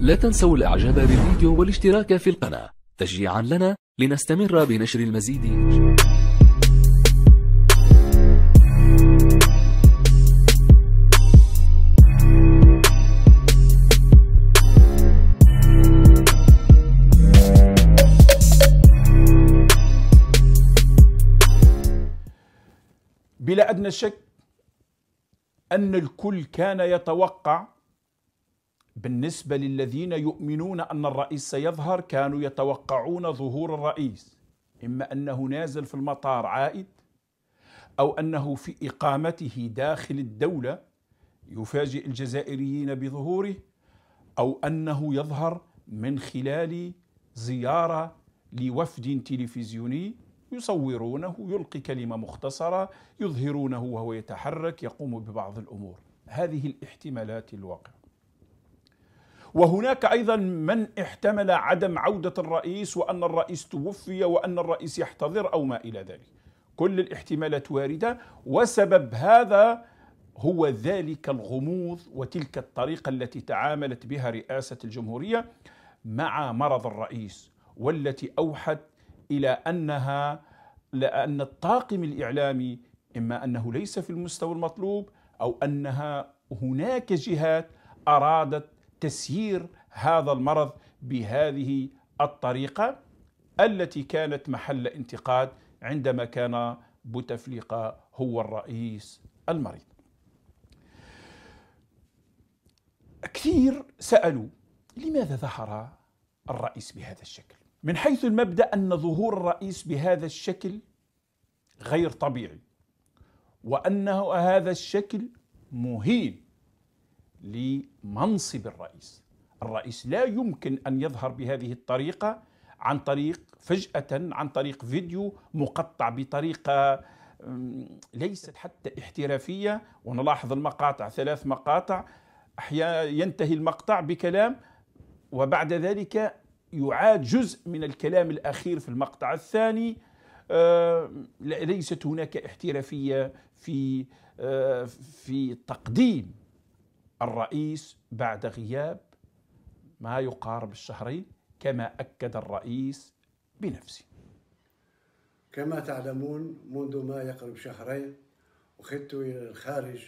لا تنسوا الإعجاب بالفيديو والاشتراك في القناة تشجيعا لنا لنستمر بنشر المزيد بلا أدنى شك أن الكل كان يتوقع بالنسبة للذين يؤمنون أن الرئيس سيظهر كانوا يتوقعون ظهور الرئيس إما أنه نازل في المطار عائد أو أنه في إقامته داخل الدولة يفاجئ الجزائريين بظهوره أو أنه يظهر من خلال زيارة لوفد تلفزيوني يصورونه يلقي كلمة مختصرة يظهرونه وهو يتحرك يقوم ببعض الأمور هذه الاحتمالات الواقعة وهناك أيضا من احتمل عدم عودة الرئيس وأن الرئيس توفي وأن الرئيس يحتضر أو ما إلى ذلك كل الاحتمالات واردة وسبب هذا هو ذلك الغموض وتلك الطريقة التي تعاملت بها رئاسة الجمهورية مع مرض الرئيس والتي أوحت إلى أنها لأن الطاقم الإعلامي إما أنه ليس في المستوى المطلوب أو أنها هناك جهات أرادت تسيير هذا المرض بهذه الطريقه التي كانت محل انتقاد عندما كان بوتفليقه هو الرئيس المريض. كثير سالوا لماذا ظهر الرئيس بهذا الشكل؟ من حيث المبدا ان ظهور الرئيس بهذا الشكل غير طبيعي وانه هذا الشكل مهين لمنصب الرئيس الرئيس لا يمكن أن يظهر بهذه الطريقة عن طريق فجأة عن طريق فيديو مقطع بطريقة ليست حتى احترافية ونلاحظ المقاطع ثلاث مقاطع أحيانا ينتهي المقطع بكلام وبعد ذلك يعاد جزء من الكلام الأخير في المقطع الثاني ليست هناك احترافية في أه، في تقديم الرئيس بعد غياب ما يقارب الشهرين كما أكد الرئيس بنفسه كما تعلمون منذ ما يقرب شهرين وخدت إلى الخارج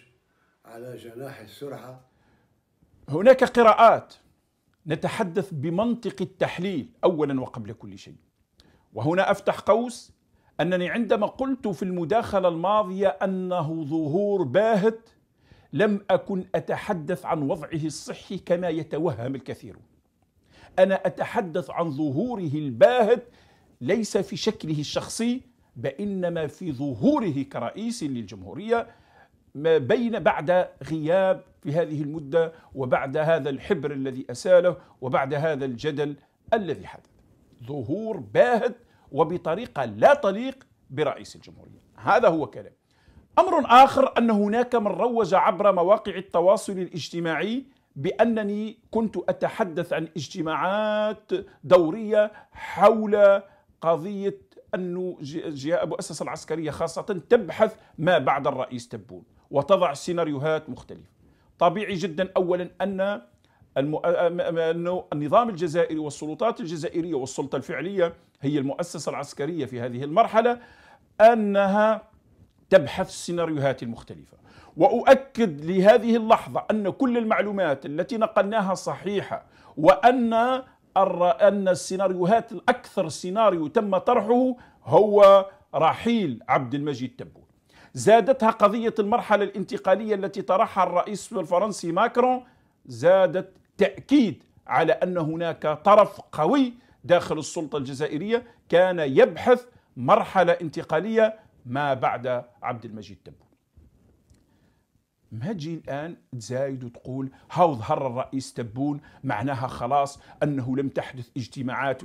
على جناح السرعة هناك قراءات نتحدث بمنطق التحليل أولا وقبل كل شيء وهنا أفتح قوس أنني عندما قلت في المداخلة الماضية أنه ظهور باهت لم أكن أتحدث عن وضعه الصحي كما يتوهم الكثير أنا أتحدث عن ظهوره الباهت ليس في شكله الشخصي بإنما في ظهوره كرئيس للجمهورية ما بين بعد غياب في هذه المدة وبعد هذا الحبر الذي أساله وبعد هذا الجدل الذي حدث ظهور باهت وبطريقة لا تليق برئيس الجمهورية هذا هو كلامي امر اخر ان هناك من روج عبر مواقع التواصل الاجتماعي بانني كنت اتحدث عن اجتماعات دوريه حول قضيه أن المؤسسة العسكرية خاصة تبحث ما بعد الرئيس تبون وتضع سيناريوهات مختلفة طبيعي جدا أولا أن النظام الجزائري والسلطات الجزائرية والسلطة الفعلية هي المؤسسة العسكرية في هذه المرحلة أنها تبحث السيناريوهات المختلفة وأؤكد لهذه اللحظة أن كل المعلومات التي نقلناها صحيحة وأن أن السيناريوهات الأكثر سيناريو تم طرحه هو رحيل عبد المجيد تبو زادتها قضية المرحلة الانتقالية التي طرحها الرئيس الفرنسي ماكرون زادت تأكيد على أن هناك طرف قوي داخل السلطة الجزائرية كان يبحث مرحلة انتقالية ما بعد عبد المجيد تبون ما تجي الآن تزايد وتقول هاو ظهر الرئيس تبون معناها خلاص أنه لم تحدث اجتماعات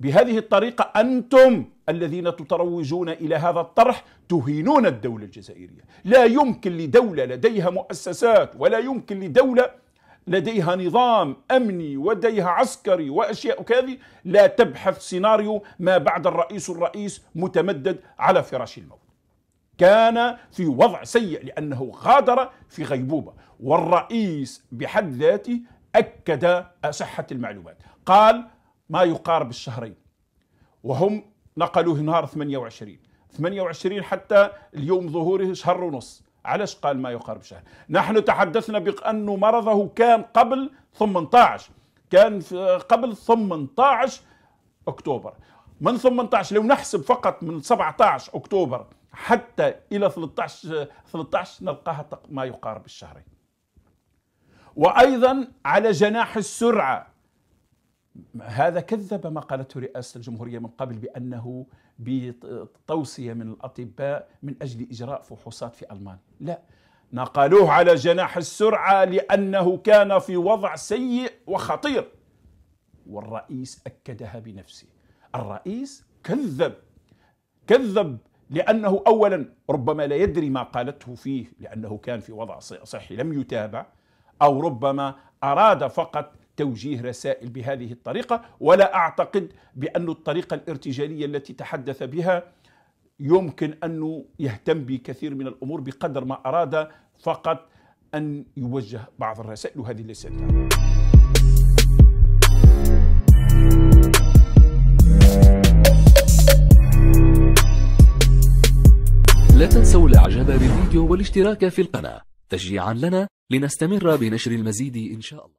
بهذه الطريقة أنتم الذين تتروجون إلى هذا الطرح تهينون الدولة الجزائرية لا يمكن لدولة لديها مؤسسات ولا يمكن لدولة لديها نظام أمني ولديها عسكري وأشياء كذي لا تبحث سيناريو ما بعد الرئيس الرئيس متمدد على فراش الموت كان في وضع سيء لأنه غادر في غيبوبة والرئيس بحد ذاته أكد صحة المعلومات قال ما يقارب الشهرين وهم نقلوه نهار 28 28 حتى اليوم ظهوره شهر ونص علاش قال ما يقارب شهر نحن تحدثنا بأنه مرضه كان قبل 18 كان قبل 18 أكتوبر من 18 لو نحسب فقط من 17 أكتوبر حتى إلى 13 13 نلقاها ما يقارب الشهرين وأيضا على جناح السرعة هذا كذب ما قالته رئاسة الجمهورية من قبل بأنه بتوصية من الأطباء من أجل إجراء فحوصات في ألمانيا لا نقلوه على جناح السرعة لأنه كان في وضع سيء وخطير والرئيس أكدها بنفسه الرئيس كذب كذب لأنه أولا ربما لا يدري ما قالته فيه لأنه كان في وضع صحي لم يتابع أو ربما أراد فقط توجيه رسائل بهذه الطريقة ولا أعتقد بأن الطريقة الارتجالية التي تحدث بها يمكن أن يهتم بكثير من الأمور بقدر ما أراد فقط أن يوجه بعض الرسائل وهذه ليست لا تنسوا الاعجاب بالفيديو والاشتراك في القناة تشجيعا لنا لنستمر بنشر المزيد إن شاء الله